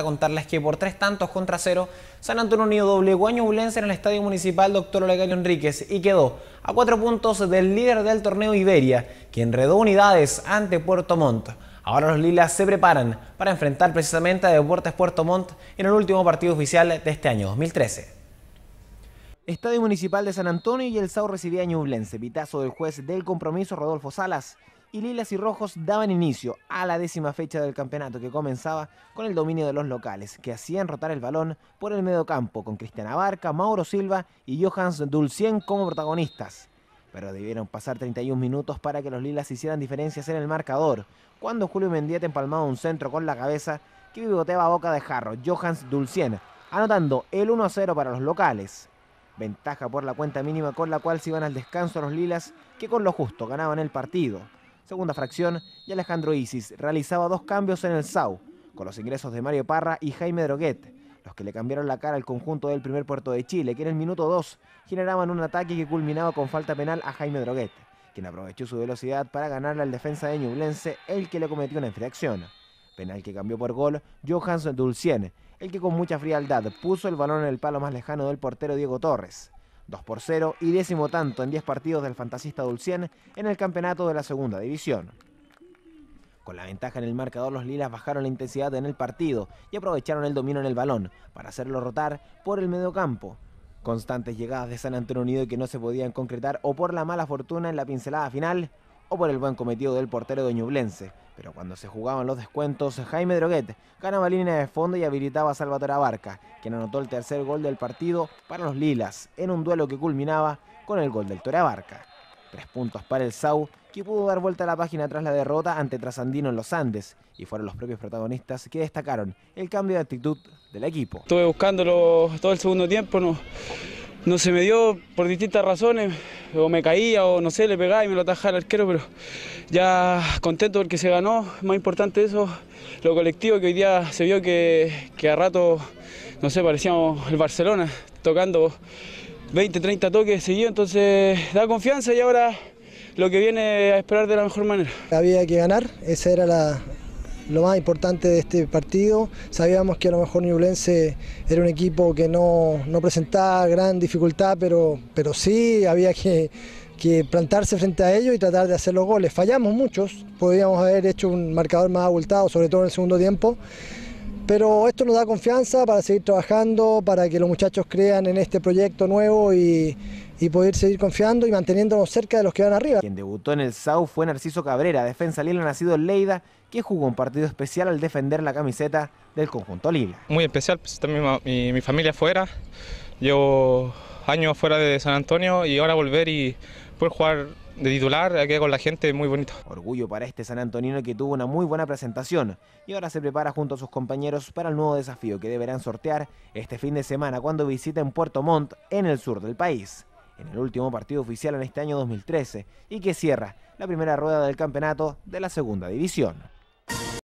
a contarles que por tres tantos contra cero, San Antonio Unido doblegó a en el Estadio Municipal Doctor Olegario Enríquez y quedó a cuatro puntos del líder del torneo Iberia, quien enredó unidades ante Puerto Montt. Ahora los Lilas se preparan para enfrentar precisamente a Deportes Puerto Montt en el último partido oficial de este año 2013. Estadio Municipal de San Antonio y el SAU recibía a Ñublense, pitazo del juez del compromiso Rodolfo Salas, y Lilas y Rojos daban inicio a la décima fecha del campeonato que comenzaba con el dominio de los locales, que hacían rotar el balón por el campo... con Cristian Abarca, Mauro Silva y Johans Dulcien como protagonistas. Pero debieron pasar 31 minutos para que los Lilas hicieran diferencias en el marcador, cuando Julio Mendieta empalmaba un centro con la cabeza que bigoteaba a boca de jarro, Johans Dulcien, anotando el 1-0 para los locales. Ventaja por la cuenta mínima con la cual se iban al descanso los Lilas, que con lo justo ganaban el partido segunda fracción, y Alejandro Isis realizaba dos cambios en el SAU, con los ingresos de Mario Parra y Jaime Droguet, los que le cambiaron la cara al conjunto del primer puerto de Chile, que en el minuto 2 generaban un ataque que culminaba con falta penal a Jaime Droguet, quien aprovechó su velocidad para ganarle al defensa de Ñublense, el que le cometió una infracción. Penal que cambió por gol Johansson Dulcien, el que con mucha frialdad puso el balón en el palo más lejano del portero Diego Torres. 2 por 0 y décimo tanto en 10 partidos del fantasista Dulcien en el campeonato de la segunda división. Con la ventaja en el marcador, los lilas bajaron la intensidad en el partido y aprovecharon el dominio en el balón para hacerlo rotar por el mediocampo. Constantes llegadas de San Antonio Unido que no se podían concretar o por la mala fortuna en la pincelada final o por el buen cometido del portero Ñublense. Pero cuando se jugaban los descuentos, Jaime Droguet ganaba línea de fondo y habilitaba a Salvatore Abarca, quien anotó el tercer gol del partido para los Lilas, en un duelo que culminaba con el gol del Abarca. Tres puntos para el SAU, que pudo dar vuelta a la página tras la derrota ante Trasandino en los Andes, y fueron los propios protagonistas que destacaron el cambio de actitud del equipo. Estuve buscándolo todo el segundo tiempo, no no se me dio por distintas razones, o me caía o no sé, le pegaba y me lo atajaba el arquero, pero ya contento porque se ganó, más importante eso, lo colectivo que hoy día se vio que, a rato, no sé, parecíamos el Barcelona, tocando 20, 30 toques seguidos, entonces da confianza y ahora lo que viene a esperar de la mejor manera. Había que ganar, esa era la, lo más importante de este partido. Sabíamos que a lo mejor Ñublense era un equipo que no, no presentaba gran dificultad, pero, pero sí había que, que plantarse frente a ellos y tratar de hacer los goles. Fallamos muchos, podríamos haber hecho un marcador más abultado, sobre todo en el segundo tiempo. Pero esto nos da confianza para seguir trabajando, para que los muchachos crean en este proyecto nuevo y, poder seguir confiando y manteniéndonos cerca de los que van arriba. Quien debutó en el SAU fue Narciso Cabrera, defensa lila nacido en Leida, que jugó un partido especial al defender la camiseta del conjunto lila. Muy especial, pues, mi, familia afuera, llevo años fuera de San Antonio y ahora volver y poder jugar de titular, aquí eh, con la gente, muy bonito. Orgullo para este San Antonino que tuvo una muy buena presentación y ahora se prepara junto a sus compañeros para el nuevo desafío que deberán sortear este fin de semana cuando visiten Puerto Montt en el sur del país, en el último partido oficial en este año 2013 y que cierra la primera rueda del campeonato de la segunda división.